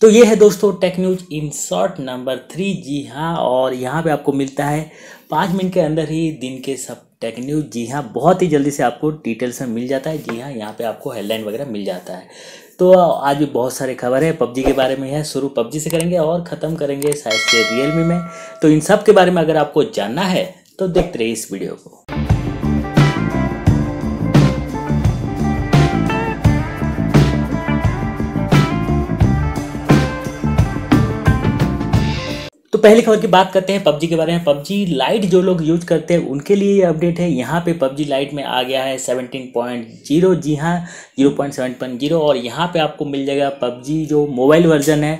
तो ये है दोस्तों tech news in short number three जी हाँ और यहाँ पे आपको मिलता है पाँच मिनट के अंदर ही दिन के सब टेक न्यूज जी हाँ बहुत ही जल्दी से आपको डिटेल्स में मिल जाता है जी हाँ यहाँ पे आपको हेडलाइन वगैरह मिल जाता है तो आज भी बहुत सारे खबर है पबजी के बारे में है शुरू पबजी से करेंगे और ख़त्म करेंगे शायद से रियलमी में तो इन सब के बारे में अगर आपको जानना है तो देखते रहिए इस वीडियो को पहली खबर की बात करते हैं पबजी के बारे में पबजी लाइट जो लोग यूज करते हैं उनके लिए ये अपडेट है यहाँ पे पबजी लाइट में आ गया है 17.0 जी हाँ 0.7.0 और यहाँ पे आपको मिल जाएगा पबजी जो मोबाइल वर्जन है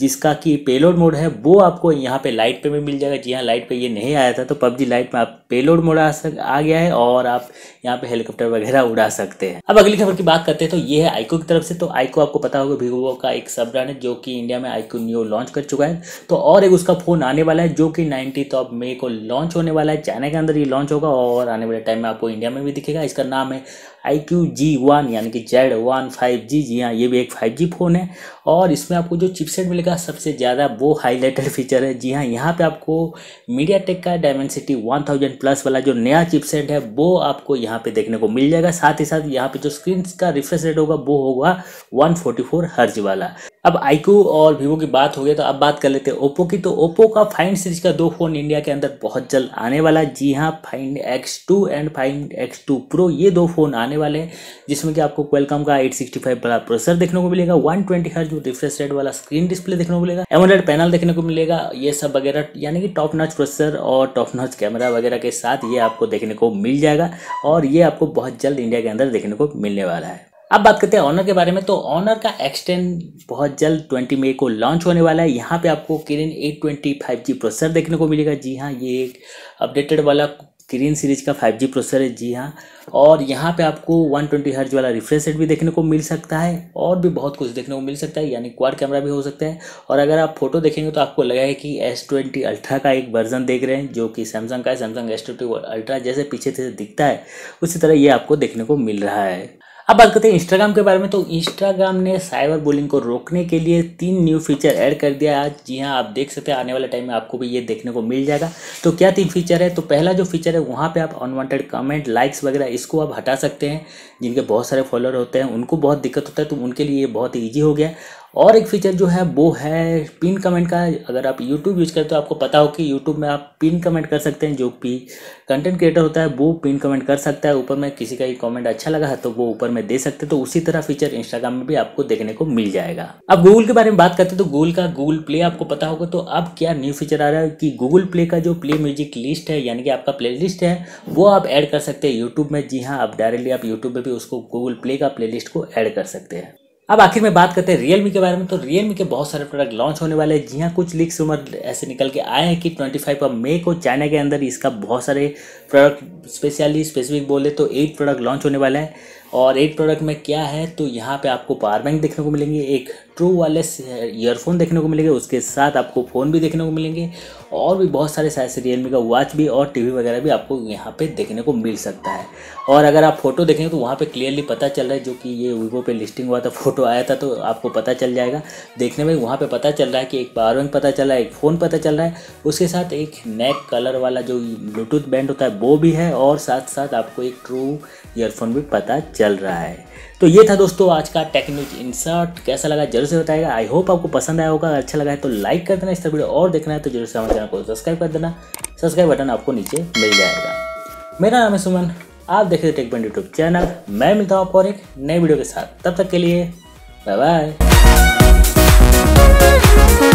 जिसका कि पेलोड मोड है वो आपको यहाँ पे लाइट पे भी मिल जाएगा जी हाँ लाइट पे ये नहीं आया था तो पबजी लाइट में आप पेलोड मोड आ सक आ गया है और आप यहाँ पे हेलीकॉप्टर वगैरह उड़ा सकते हैं अब अगली खबर की बात करते हैं तो ये है आईको की तरफ से तो आईको आपको पता होगा वीवो का एक सब ब्रांड है जो कि इंडिया में आईको न्यू लॉन्च कर चुका है तो और एक उसका फ़ोन आने वाला है जो कि नाइनटी ऑफ मे को लॉन्च होने वाला है चाइना के अंदर ये लॉन्च होगा और आने वाले टाइम में आपको इंडिया में भी दिखेगा इसका नाम है आई क्यू जी वन यानी कि जेड वन फाइव जी जी हाँ ये भी एक फाइव जी फ़ोन है और इसमें आपको जो चिपसेट मिलेगा सबसे ज़्यादा वो हाईलाइटेड फीचर है जी हाँ यहाँ पे आपको मीडिया टेक का डायमेंसिटी वन थाउजेंड प्लस वाला जो नया चिपसेट है वो आपको यहाँ पे देखने को मिल जाएगा साथ ही साथ यहाँ पे जो स्क्रीन का रिफ्रेश रेट होगा वो होगा वन फोर्टी फोर हर्ज वाला अब आईक्यू और वीवो की बात हो गई तो अब बात कर लेते हैं ओप्पो की तो ओप्पो का फाइंड सीरीज का दो फ़ोन इंडिया के अंदर बहुत जल्द आने वाला जी हाँ Find X two and Find X two Pro ये दो फ़ोन आने वाले हैं जिसमें कि आपको क्वेलकम का 865 सिक्सटी फाइव वाला प्रोसेसर देखने को मिलेगा वन ट्वेंटी जो रिफ्रेश रेट वाला स्क्रीन डिस्प्ले देखने को मिलेगा एमोलेड पैनल देखने को मिलेगा ये सब वगैरह यानी कि टॉप नच प्रोसेसर और टॉप नच कैमरा वगैरह के साथ ये आपको देखने को मिल जाएगा और ये आपको बहुत जल्द इंडिया के अंदर देखने को मिलने वाला है अब बात करते हैं ऑनर के बारे में तो ऑनर का एक्सटेंड बहुत जल्द 20 मई को लॉन्च होने वाला है यहाँ पे आपको किरिन 820 जी प्रोसेसर देखने को मिलेगा जी हाँ ये एक अपडेटेड वाला किरिन सीरीज का 5G प्रोसेसर है जी हाँ और यहाँ पे आपको 120 ट्वेंटी हर्ज वाला रिफ्रेश रेट भी देखने को मिल सकता है और भी बहुत कुछ देखने को मिल सकता है यानी क्वार कैमरा भी हो सकता है और अगर आप फोटो देखेंगे तो आपको लगेगा कि एस ट्वेंटी अल्ट्रा का एक वर्जन देख रहे हैं जो कि सैमसंग का है सैमसंग एस ट्वेंटी अल्ट्रा जैसे पीछे से दिखता है उसी तरह ये आपको देखने को मिल रहा है अब बात करते हैं इंस्टाग्राम के बारे में तो इंस्टाग्राम ने साइबर बुलिंग को रोकने के लिए तीन न्यू फीचर ऐड कर दिया आज जी हाँ आप देख सकते हैं आने वाले टाइम में आपको भी ये देखने को मिल जाएगा तो क्या तीन फीचर है तो पहला जो फीचर है वहाँ पे आप अनवांटेड कमेंट लाइक्स वगैरह इसको आप हटा सकते हैं जिनके बहुत सारे फॉलोअर होते हैं उनको बहुत दिक्कत होता है तो उनके लिए ये बहुत ईजी हो गया और एक फीचर जो है वो है पिन कमेंट का अगर आप यूट्यूब यूज़ करते हो आपको पता हो कि यूट्यूब में आप पिन कमेंट कर सकते हैं जो भी कंटेंट क्रिएटर होता है वो पिन कमेंट कर सकता है ऊपर में किसी का ही कमेंट अच्छा लगा है तो वो ऊपर में दे सकते हैं तो उसी तरह फीचर इंस्टाग्राम में भी आपको देखने को मिल जाएगा अब गूगल के बारे में बात करते हैं तो गूगल का गूगल प्ले आपको पता होगा तो अब क्या न्यू फीचर आ रहा है कि गूगल प्ले का जो प्ले म्यूजिक लिस्ट है यानी कि आपका प्ले लिस्ट है वो आप ऐड कर सकते हैं यूट्यूब में जी हाँ आप डायरेक्टली आप यूट्यूब में भी उसको गूगल प्ले का प्ले को ऐड कर सकते हैं अब आखिर में बात करते हैं रियलमी के बारे में तो रियलमी के बहुत सारे प्रोडक्ट लॉन्च होने वाले हैं जी हाँ कुछ लीक्स उम्र ऐसे निकल के आए हैं कि 25 ऑफ मे को चाइना के अंदर इसका बहुत सारे प्रोडक्ट स्पेशली स्पेसिफिक बोले तो एट प्रोडक्ट लॉन्च होने वाले हैं और एक प्रोडक्ट में क्या है तो यहाँ पे आपको पावर बैंक देखने को मिलेंगे एक ट्रू वायरलेस ईयरफोन देखने को मिलेंगे उसके साथ आपको फ़ोन भी देखने को मिलेंगे और भी बहुत सारे साइज रियलमी का वॉच भी और टीवी वगैरह भी आपको यहाँ पे देखने को मिल सकता है और अगर आप फोटो देखेंगे तो वहाँ पे क्लियरली पता चल रहा है जो कि ये वीवो पे लिस्टिंग हुआ था फोटो आया था तो आपको पता चल जाएगा देखने में वहाँ पर पता चल रहा है कि एक पावर बैंक पता चल रहा है एक फ़ोन पता चल रहा है उसके साथ एक नेक कलर वाला जो ब्लूटूथ बैंड होता है वो भी है और साथ साथ आपको एक ट्रू ईयरफोन भी पता चल चल रहा है तो ये था दोस्तों आज का टेक्निक इंसर्ट कैसा लगा जरूर से बताएगा आई होप आपको पसंद आया होगा अच्छा लगा है तो लाइक कर देना इस वीडियो और देखना है तो जरूर से हमारे चैनल को सब्सक्राइब कर देना सब्सक्राइब बटन आपको नीचे मिल जाएगा मेरा नाम है सुमन आप देख रहे टेकबेंट यूट्यूब चैनल मैं मिलता हूँ आपको और एक नए वीडियो के साथ तब तक के लिए बाय बाय